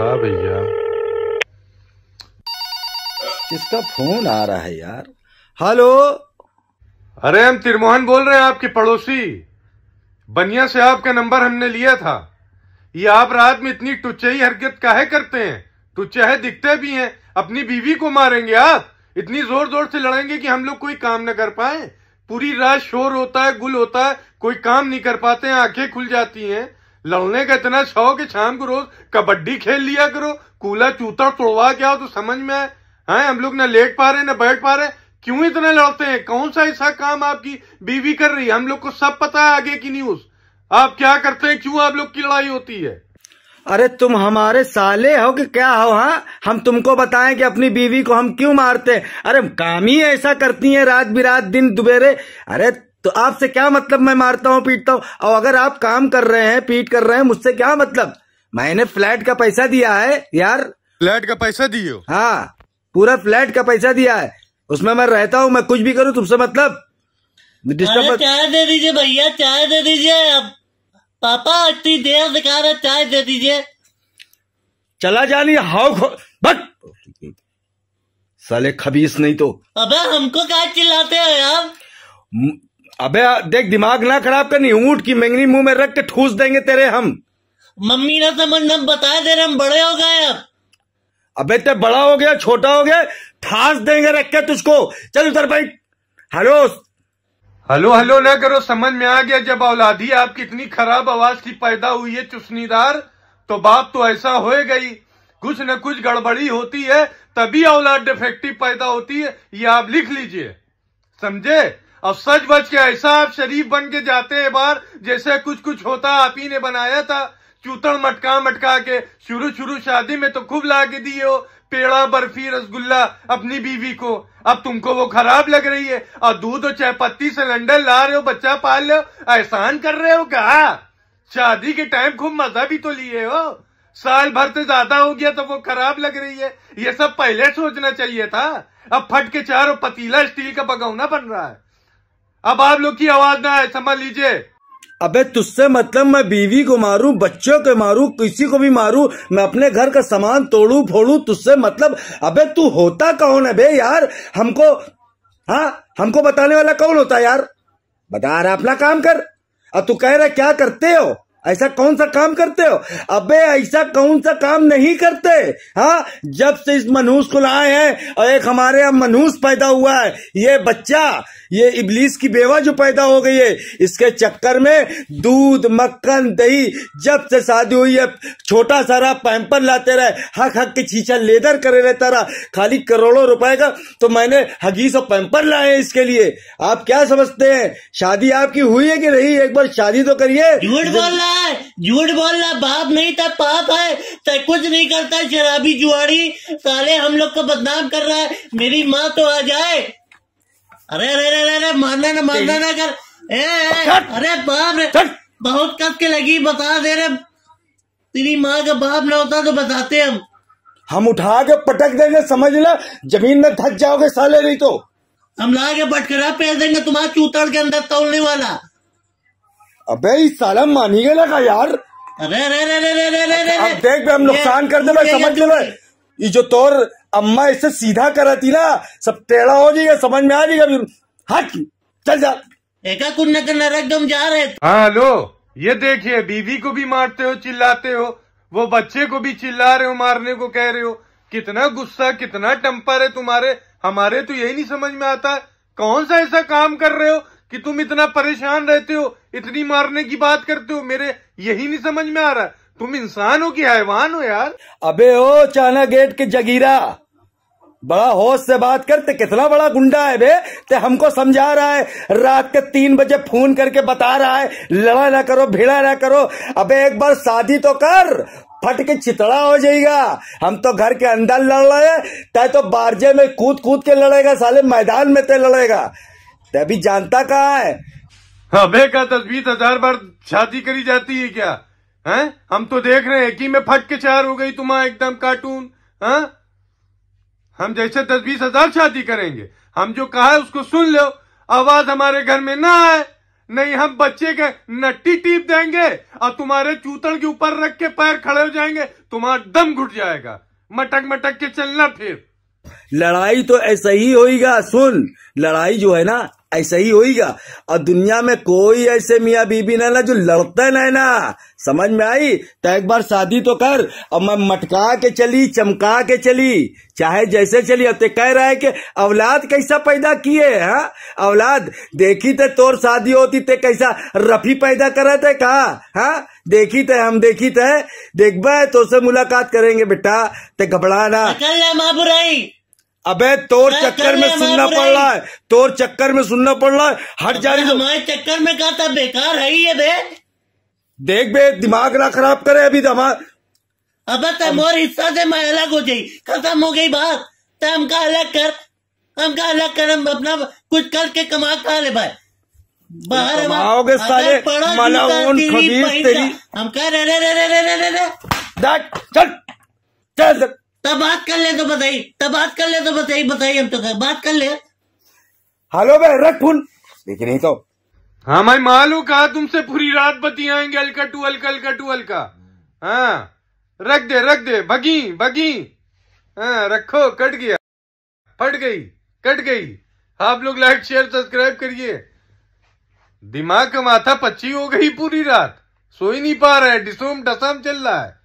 था भैया किसका फोन आ रहा है यार हेलो अरे हम तिरमोहन बोल रहे हैं आपके पड़ोसी बनिया से आपका नंबर हमने लिया था ये आप रात में इतनी टुच्चई हरकत काहे करते हैं टुच्चे है दिखते भी हैं अपनी बीवी को मारेंगे आप इतनी जोर जोर से लड़ेंगे कि हम लोग कोई काम ना कर पाए पूरी रात शोर होता है गुल होता है कोई काम नहीं कर पाते हैं आंखें खुल जाती हैं लड़ने का इतना शौक है शाम को रोज कबड्डी खेल लिया करो कूला चूता तोड़वा क्या हो तो समझ में आए हाँ हम लोग ना लेट पा रहे ना बैठ पा रहे क्यों इतना लड़ते हैं कौन सा ऐसा काम आपकी बीवी कर रही है हम लोग को सब पता है आगे की न्यूज आप क्या करते हैं क्यों आप लोग की लड़ाई होती है अरे तुम हमारे साले हो कि क्या हो हाँ हम तुमको बताएं कि अपनी बीवी को हम क्यों मारते अरे काम ही ऐसा करती है रात बिरात दिन दुबेरे अरे तो आपसे क्या मतलब मैं मारता हूं पीटता हूं और अगर आप काम कर रहे हैं पीट कर रहे हैं मुझसे क्या मतलब मैंने फ्लैट का पैसा दिया है यार फ्लैट का पैसा दियो हाँ पूरा फ्लैट का पैसा दिया है उसमें मैं रहता हूँ मैं कुछ भी करूँ तुमसे मतलब डिस्टर्ब चाय दे दीजिए भैया चाय दे दीजिए अब पापा इतनी देर दिखा रहे चाय दे दीजिए चला जानी हाउ बट साले खबीस नहीं तो अबे हमको क्या चिल्लाते हो यार अबे देख दिमाग ना खराब करनी ऊंट की मैंगनी मुंह में रख के ठूस देंगे तेरे हम मम्मी ना समझना बता दे रहे हम बड़े हो गए अब अबे ते बड़ा हो गया छोटा हो गया ठास देंगे रख के तुझको चल उधर भाई हेलो हेलो हेलो ना करो समझ में आ गया जब औलादी आपकी इतनी खराब आवाज की पैदा हुई है चुस्नीदार तो बाप तो ऐसा हो गई कुछ न कुछ गड़बड़ी होती है तभी औलाद डिफेक्टिव पैदा होती है ये आप लिख लीजिए समझे अब सच बच के ऐसा आप शरीफ बन के जाते हैं बार जैसे कुछ कुछ होता आप ही ने बनाया था चूतड़ मटका मटका के शुरू शुरू शादी में तो खूब ला के दिए हो पेड़ा बर्फी रसगुल्ला अपनी बीवी को अब तुमको वो खराब लग रही है और दूध और चाय पत्ती सिलेंडर ला रहे हो बच्चा पाल रहे हो एहसान कर रहे हो क्या शादी के टाइम खूब मजा भी तो लिए हो साल भर से ज्यादा हो गया तो वो खराब लग रही है ये सब पहले सोचना चाहिए था अब फट के चारों पतीला स्टील का बगौना बन रहा है अब आप लोग की आवाज ना आए समझ लीजिए अबे तुझसे मतलब मैं बीवी को मारू बच्चों को मारू किसी को भी मारू मैं अपने घर का सामान तोड़ू फोड़ू तुझसे मतलब अबे तू होता कौन है बे यार हमको हाँ हमको बताने वाला कौन होता है यार बता रहा अपना काम कर अब तू कह रहा क्या करते हो ऐसा कौन सा काम करते हो अबे ऐसा कौन सा काम नहीं करते हाँ जब से इस मनहूस को लाए हैं और एक हमारे यहाँ मनहूस पैदा हुआ है ये बच्चा ये इबलीस की बेवा जो पैदा हो गई है इसके चक्कर में दूध मक्खन दही जब से शादी हुई है छोटा सारा पैंपर लाते रहे हक हक के छींचा लेदर करे रहता रहा खाली करोड़ों रुपए का तो मैंने हगीस और पैंपर लाए इसके लिए आप क्या समझते हैं शादी आपकी हुई है कि नहीं एक बार शादी तो करिए झूठ बोल रहा है झूठ बोलना बाप नहीं था पाप है तो कुछ नहीं करता शराबी जुआड़ी साले हम लोग को बदनाम कर रहा है मेरी माँ तो आ जाए अरे अरे अरे अरे मानना ना मानना ना कर ए, ए अरे बाप रे बहुत कस के लगी बता दे रहे तेरी माँ का बाप ना होता तो बताते हम हम उठा के पटक देंगे समझ लो जमीन में धक जाओगे साले नहीं तो हम ला के बटकरा पेड़ देंगे तुम्हारा चूतड़ के अंदर तोड़ने वाला अबे इस साला मानी गए लगा यार रे रे रे रे रे रे रे अब देख बे हम नुकसान कर दे भाई समझ ले भाई ये जो तोर अम्मा इससे सीधा कराती ना सब टेढ़ा हो जाएगा समझ में आ जाएगा फिर हट चल जा एका नरक तुम जा रहे हाँ हेलो ये देखिए बीवी को भी मारते हो चिल्लाते हो वो बच्चे को भी चिल्ला रहे हो मारने को कह रहे हो कितना गुस्सा कितना टम्पर है तुम्हारे हमारे तो यही नहीं समझ में आता कौन सा ऐसा काम कर रहे हो कि तुम इतना परेशान रहते हो इतनी मारने की बात करते हो मेरे यही नहीं समझ में आ रहा तुम इंसान हो कि हैवान हो यार अबे ओ चाना गेट के जगीरा बड़ा होश से बात करते कितना बड़ा गुंडा है बे ते हमको समझा रहा है रात के तीन बजे फोन करके बता रहा है लड़ा ना करो भिड़ा ना करो अबे एक बार शादी तो कर फट के चितड़ा हो जाएगा हम तो घर के अंदर लड़ रहे तय तो बारजे में कूद कूद के लड़ेगा साले मैदान में ते लड़ेगा अभी जानता कहा है हमें का बीस हजार तो बार शादी करी जाती है क्या हैं हम तो देख रहे हैं कि मैं फट के चार हो गई तुम्हारा एकदम कार्टून हाँ हम जैसे दस बीस हजार शादी करेंगे हम जो कहा है उसको सुन लो आवाज हमारे घर में ना आए नहीं हम बच्चे के नट्टी टीप देंगे और तुम्हारे चूतड़ के ऊपर रख के पैर खड़े हो जाएंगे तुम्हारा दम घुट जाएगा मटक मटक के चलना फिर लड़ाई तो ऐसा ही होगा सुन लड़ाई जो है ना ऐसा ही होगा और दुनिया में कोई ऐसे मियाँ बीबी ना ना जो लड़ते ना ना समझ में आई तो एक बार शादी तो कर और मैं मटका के चली चमका के चली चाहे जैसे चली अब तो कह रहा है कि औलाद कैसा पैदा किए है हाँ? औलाद देखी थे तो तोर शादी होती ते तो कैसा रफी पैदा करे थे कहा हाँ देखी थे हम देखी थे देखबे तो से मुलाकात करेंगे बेटा ते घबराना अबे तोर चक्कर में सुनना पड़ रहा है तोर चक्कर में सुनना पड़ रहा है हट जा रही हमारे चक्कर में कहा था बेकार है ये बे देख बे दिमाग ना खराब करे अभी दमा तो अब तुम और हिस्सा से मैं अलग हो जाई खत्म हो गई बात तुम का अलग कर हम का अलग कर हम अपना कुछ करके कमा खा ले भाई बाहर आओगे साले खबीस तेरी हम कह रे रे रे रे रे रे चल चल तब बात कर ले तो बताई तब बात कर ले तो बताई बताई हम तो कर, बात कर ले हेलो भाई रख फोन देख रही तो हाँ भाई मालूम कहा तुमसे पूरी रात बतियाएंगे हल्का टू हल्का अलका टू अलका हाँ रख दे रख दे भगी भगी हाँ रखो कट गया फट गई कट गई आप लोग लाइक शेयर सब्सक्राइब करिए दिमाग का माथा पच्ची हो गई पूरी रात सो ही नहीं पा रहा है डिसोम डसाम चल रहा है